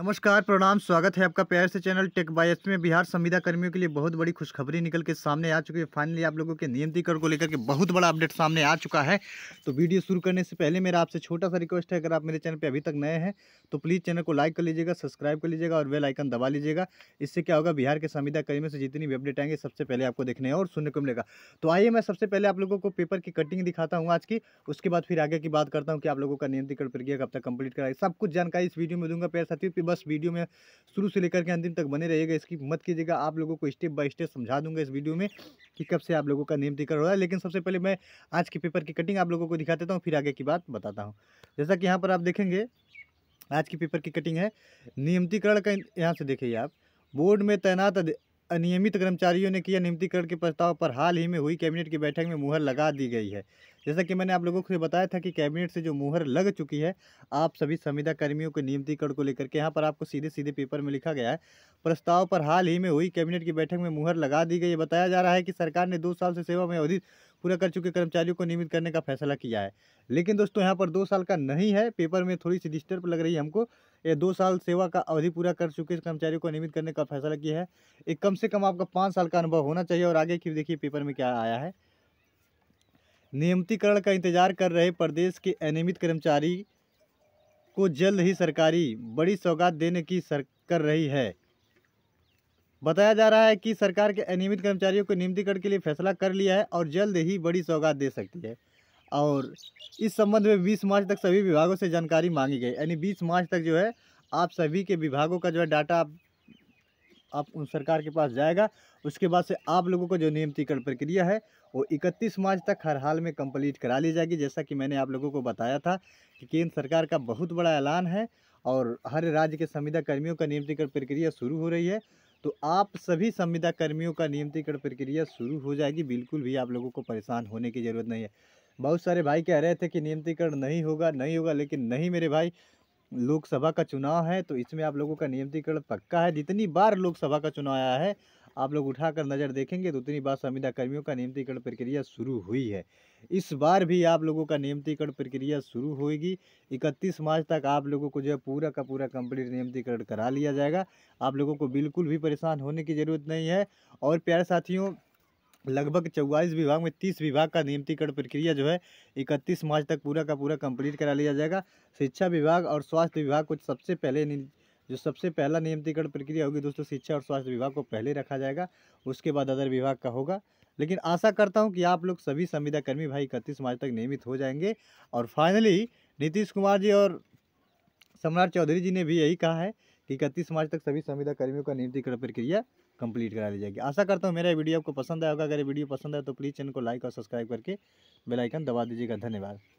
नमस्कार प्रणाम स्वागत है आपका प्यार से चैनल टेक एस में बिहार संविदा कर्मियों के लिए बहुत बड़ी खुशखबरी निकल के सामने आ चुकी है फाइनली आप लोगों के नियंत्रीकरण को लेकर के बहुत बड़ा अपडेट सामने आ चुका है तो वीडियो शुरू करने से पहले मेरा आपसे छोटा सा रिक्वेस्ट है अगर आप मेरे चैनल पर अभी तक नए हैं तो प्लीज़ चैनल को लाइक कर लीजिएगा सब्सक्राइब कर लीजिएगा और वेल आइकन दबा लीजिएगा इससे क्या होगा बिहार के संविदा कर्मियों से जितनी भी अपडेट आएंगे सबसे पहले आपको देखने और सुनने को मिलेगा तो आइए मैं सबसे पहले आप लोगों को पेपर की कटिंग दिखाता हूँ आज की उसके बाद फिर आगे की बात करता हूँ कि आप लोगों का नियंत्रीकरण प्रक्रिया कब तक कंप्लीट कराएगी सब कुछ जानकारी इस वीडियो में दूंगा प्यार साथियों बस वीडियो में शुरू से लेकर के अंतिम तक बने रहिएगा इसकी मत कीजिएगा आप लोगों को स्टेप बाय स्टेप समझा दूंगा इस वीडियो में कि कब से आप लोगों का नेम टिकर हो रहा है लेकिन सबसे पहले मैं आज के पेपर की कटिंग आप लोगों को दिखा देता हूँ फिर आगे की बात बताता हूँ जैसा कि यहाँ पर आप देखेंगे आज के पेपर की कटिंग है नियमतीकरण का यहाँ से देखिए आप बोर्ड में तैनात अनियमित कर्मचारियों ने किया नियमितकरण के प्रस्ताव पर हाल ही में हुई कैबिनेट की बैठक में मुहर लगा दी गई है जैसा कि मैंने आप लोगों को बताया था कि कैबिनेट से जो मुहर लग चुकी है आप सभी संविदा कर्मियों के नियमितीकरण को लेकर के यहाँ पर आपको सीधे सीधे पेपर में लिखा गया है प्रस्ताव पर हाल ही में हुई कैबिनेट की बैठक में मुहर लगा दी गई बताया जा रहा है कि सरकार ने दो साल से सेवा में अवधि पूरा कर चुके कर्मचारियों को नियमित करने का फैसला किया है लेकिन दोस्तों यहाँ पर दो साल का नहीं है पेपर में थोड़ी सी डिस्टर्ब लग रही है हमको ये दो साल सेवा का अवधि पूरा कर चुके कर्मचारियों को नियमित करने का फैसला किया है एक कम से कम आपका पाँच साल का अनुभव होना चाहिए और आगे की देखिए पेपर में क्या आया है नियमितीकरण का इंतजार कर रहे प्रदेश के अनियमित कर्मचारी को जल्द ही सरकारी बड़ी सौगात देने की सर कर रही है बताया जा रहा है कि सरकार के अनियमित कर्मचारियों को नियमितीकरण के लिए फैसला कर लिया है और जल्द ही बड़ी सौगात दे सकती है और इस संबंध में 20 मार्च तक सभी विभागों से जानकारी मांगी गई यानी 20 मार्च तक जो है आप सभी के विभागों का जो है डाटा आप आप उन सरकार के पास जाएगा उसके बाद से आप लोगों को जो नियमतीकरण प्रक्रिया है वो 31 मार्च तक हर हाल में कंप्लीट करा ली जाएगी जैसा कि मैंने आप लोगों को बताया था कि केंद्र सरकार का बहुत बड़ा ऐलान है और हर राज्य के संविदा कर्मियों का नियमतीकरण प्रक्रिया शुरू हो रही है तो आप सभी संविदा कर्मियों का नियमतीकरण प्रक्रिया शुरू हो जाएगी बिल्कुल भी आप लोगों को परेशान होने की ज़रूरत नहीं है बहुत सारे भाई कह रहे थे कि नियमतीकरण नहीं होगा नहीं होगा लेकिन नहीं मेरे भाई लोकसभा का चुनाव है तो इसमें आप लोगों का नियमितीकरण पक्का है जितनी बार लोकसभा का चुनाव आया है आप लोग उठाकर नज़र देखेंगे तो उतनी बार संविदा कर्मियों का नियमितीकरण प्रक्रिया शुरू हुई है इस बार भी आप लोगों का नियमितीकरण प्रक्रिया शुरू होगी 31 मार्च तक आप लोगों को जो है पूरा का पूरा कंप्लीट नियमितीकरण करा लिया जाएगा आप लोगों को बिल्कुल भी परेशान होने की ज़रूरत नहीं है और प्यारे साथियों लगभग चौवालीस विभाग में तीस विभाग का नियमितीकरण प्रक्रिया जो है इकतीस मार्च तक पूरा का पूरा कंप्लीट करा लिया जाएगा शिक्षा विभाग और स्वास्थ्य विभाग को सबसे पहले जो सबसे पहला नियमितीकरण प्रक्रिया होगी दोस्तों शिक्षा और स्वास्थ्य विभाग को पहले रखा जाएगा उसके बाद अदर विभाग का होगा लेकिन आशा करता हूँ कि आप लोग सभी संविदाकर्मी भाई इकतीस मार्च तक नियमित हो जाएंगे और फाइनली नीतीश कुमार जी और सम्राट चौधरी जी ने भी यही कहा है कि इकतीस मार्च तक सभी संविदाकर्मियों का नियमितीकरण प्रक्रिया कंप्लीट करा दी जाएगी आशा करता हूँ मेरा वीडियो आपको पसंद आया होगा अगर ये वीडियो पसंद आया तो प्लीज़ चैनल को लाइक और सब्सक्राइब करके बेलाइकन दबा दीजिएगा धन्यवाद